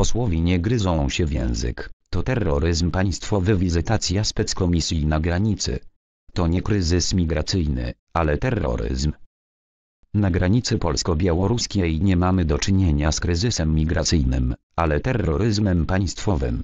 posłowi nie gryzą się w język, to terroryzm państwowy wizytacja speckomisji na granicy. To nie kryzys migracyjny, ale terroryzm. Na granicy polsko-białoruskiej nie mamy do czynienia z kryzysem migracyjnym, ale terroryzmem państwowym.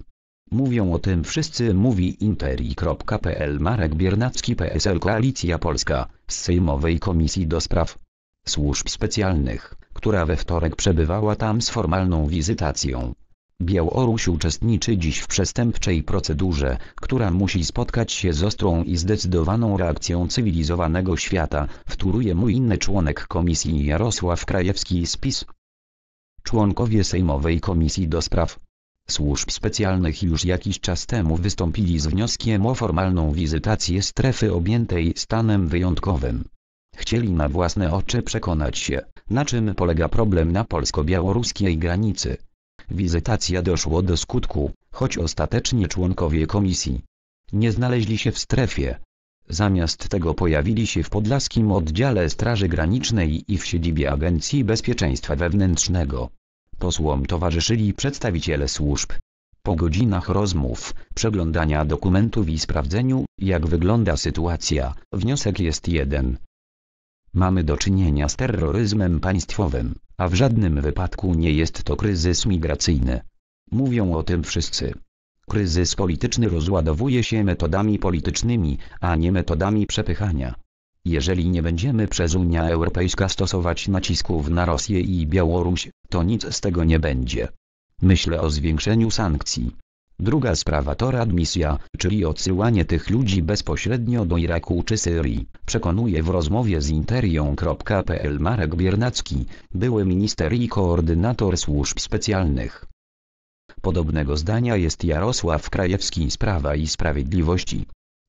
Mówią o tym wszyscy mówi interi.pl Marek Biernacki PSL Koalicja Polska, z Sejmowej Komisji do Spraw Służb Specjalnych, która we wtorek przebywała tam z formalną wizytacją. Białoruś uczestniczy dziś w przestępczej procedurze, która musi spotkać się z ostrą i zdecydowaną reakcją cywilizowanego świata, wtóruje mu inny członek komisji Jarosław Krajewski z PiS. Członkowie Sejmowej Komisji do Spraw Służb specjalnych już jakiś czas temu wystąpili z wnioskiem o formalną wizytację strefy objętej stanem wyjątkowym. Chcieli na własne oczy przekonać się, na czym polega problem na polsko-białoruskiej granicy wizytacja doszło do skutku, choć ostatecznie członkowie komisji nie znaleźli się w strefie. Zamiast tego pojawili się w podlaskim oddziale Straży Granicznej i w siedzibie Agencji Bezpieczeństwa Wewnętrznego. Posłom towarzyszyli przedstawiciele służb. Po godzinach rozmów, przeglądania dokumentów i sprawdzeniu, jak wygląda sytuacja, wniosek jest jeden. Mamy do czynienia z terroryzmem państwowym. A w żadnym wypadku nie jest to kryzys migracyjny. Mówią o tym wszyscy. Kryzys polityczny rozładowuje się metodami politycznymi, a nie metodami przepychania. Jeżeli nie będziemy przez Unia Europejska stosować nacisków na Rosję i Białoruś, to nic z tego nie będzie. Myślę o zwiększeniu sankcji. Druga sprawa to readmisja, czyli odsyłanie tych ludzi bezpośrednio do Iraku czy Syrii, przekonuje w rozmowie z interią.pl Marek Biernacki, były minister i koordynator służb specjalnych. Podobnego zdania jest Jarosław Krajewski z Prawa i Sprawiedliwości.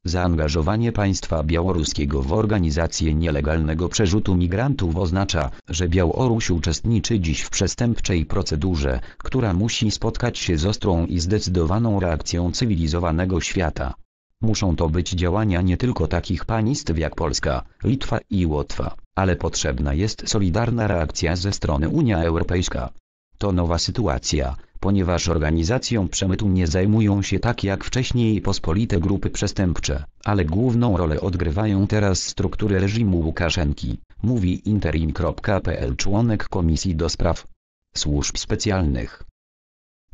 Zaangażowanie państwa białoruskiego w organizację nielegalnego przerzutu migrantów oznacza, że Białoruś uczestniczy dziś w przestępczej procedurze, która musi spotkać się z ostrą i zdecydowaną reakcją cywilizowanego świata. Muszą to być działania nie tylko takich państw jak Polska, Litwa i Łotwa, ale potrzebna jest solidarna reakcja ze strony Unia Europejska. To nowa sytuacja, ponieważ organizacją przemytu nie zajmują się tak jak wcześniej pospolite grupy przestępcze, ale główną rolę odgrywają teraz struktury reżimu Łukaszenki, mówi interim.pl członek Komisji do Spraw Służb Specjalnych.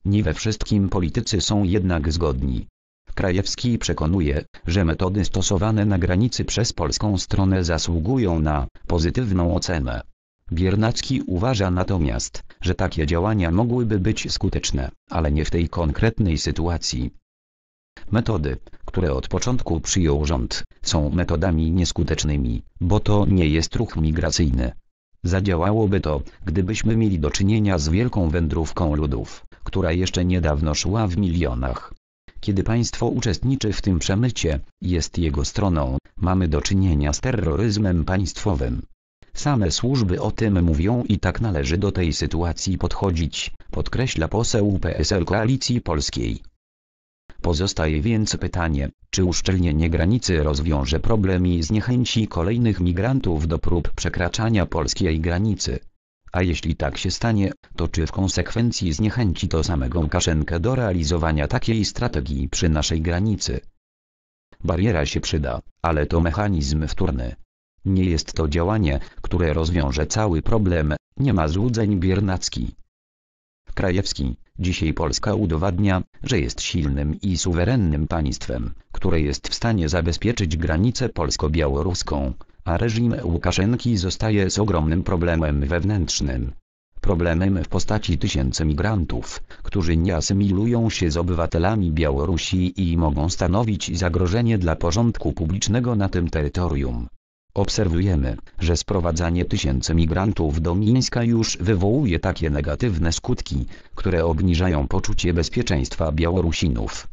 Nie we wszystkim politycy są jednak zgodni. Krajewski przekonuje, że metody stosowane na granicy przez polską stronę zasługują na pozytywną ocenę. Biernacki uważa natomiast, że takie działania mogłyby być skuteczne, ale nie w tej konkretnej sytuacji. Metody, które od początku przyjął rząd, są metodami nieskutecznymi, bo to nie jest ruch migracyjny. Zadziałałoby to, gdybyśmy mieli do czynienia z wielką wędrówką ludów, która jeszcze niedawno szła w milionach. Kiedy państwo uczestniczy w tym przemycie, jest jego stroną, mamy do czynienia z terroryzmem państwowym, Same służby o tym mówią i tak należy do tej sytuacji podchodzić, podkreśla poseł PSL Koalicji Polskiej. Pozostaje więc pytanie, czy uszczelnienie granicy rozwiąże problem i zniechęci kolejnych migrantów do prób przekraczania polskiej granicy? A jeśli tak się stanie, to czy w konsekwencji zniechęci to samego Łukaszenkę do realizowania takiej strategii przy naszej granicy? Bariera się przyda, ale to mechanizm wtórny. Nie jest to działanie, które rozwiąże cały problem, nie ma złudzeń Biernacki. Krajewski, dzisiaj Polska udowadnia, że jest silnym i suwerennym państwem, które jest w stanie zabezpieczyć granicę polsko-białoruską, a reżim Łukaszenki zostaje z ogromnym problemem wewnętrznym. Problemem w postaci tysięcy migrantów, którzy nie asymilują się z obywatelami Białorusi i mogą stanowić zagrożenie dla porządku publicznego na tym terytorium. Obserwujemy, że sprowadzanie tysięcy migrantów do Mińska już wywołuje takie negatywne skutki, które obniżają poczucie bezpieczeństwa Białorusinów.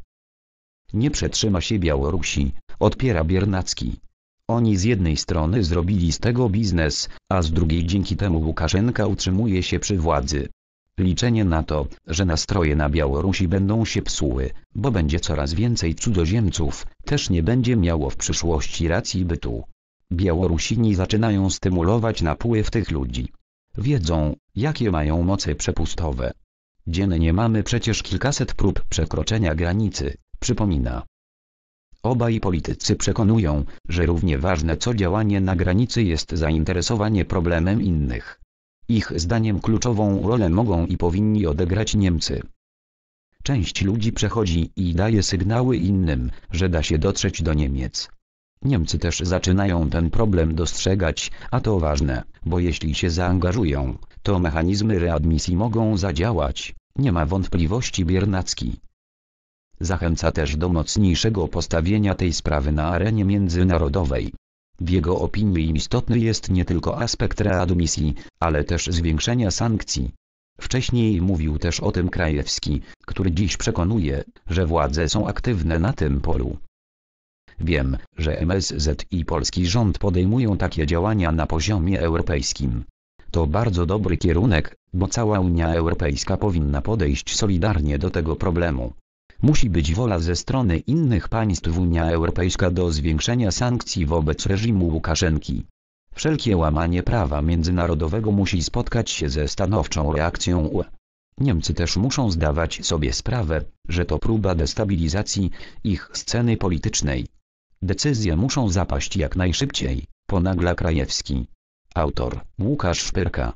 Nie przetrzyma się Białorusi, odpiera Biernacki. Oni z jednej strony zrobili z tego biznes, a z drugiej dzięki temu Łukaszenka utrzymuje się przy władzy. Liczenie na to, że nastroje na Białorusi będą się psuły, bo będzie coraz więcej cudzoziemców, też nie będzie miało w przyszłości racji bytu. Białorusini zaczynają stymulować napływ tych ludzi. Wiedzą, jakie mają moce przepustowe. Dziennie mamy przecież kilkaset prób przekroczenia granicy, przypomina. Obaj politycy przekonują, że równie ważne co działanie na granicy jest zainteresowanie problemem innych. Ich zdaniem kluczową rolę mogą i powinni odegrać Niemcy. Część ludzi przechodzi i daje sygnały innym, że da się dotrzeć do Niemiec. Niemcy też zaczynają ten problem dostrzegać, a to ważne, bo jeśli się zaangażują, to mechanizmy readmisji mogą zadziałać, nie ma wątpliwości Biernacki. Zachęca też do mocniejszego postawienia tej sprawy na arenie międzynarodowej. W jego opinii istotny jest nie tylko aspekt readmisji, ale też zwiększenia sankcji. Wcześniej mówił też o tym Krajewski, który dziś przekonuje, że władze są aktywne na tym polu. Wiem, że MSZ i polski rząd podejmują takie działania na poziomie europejskim. To bardzo dobry kierunek, bo cała Unia Europejska powinna podejść solidarnie do tego problemu. Musi być wola ze strony innych państw Unia Europejska do zwiększenia sankcji wobec reżimu Łukaszenki. Wszelkie łamanie prawa międzynarodowego musi spotkać się ze stanowczą reakcją UE. Niemcy też muszą zdawać sobie sprawę, że to próba destabilizacji ich sceny politycznej. Decyzje muszą zapaść jak najszybciej, ponagla Krajewski. Autor, Łukasz Szpyrka.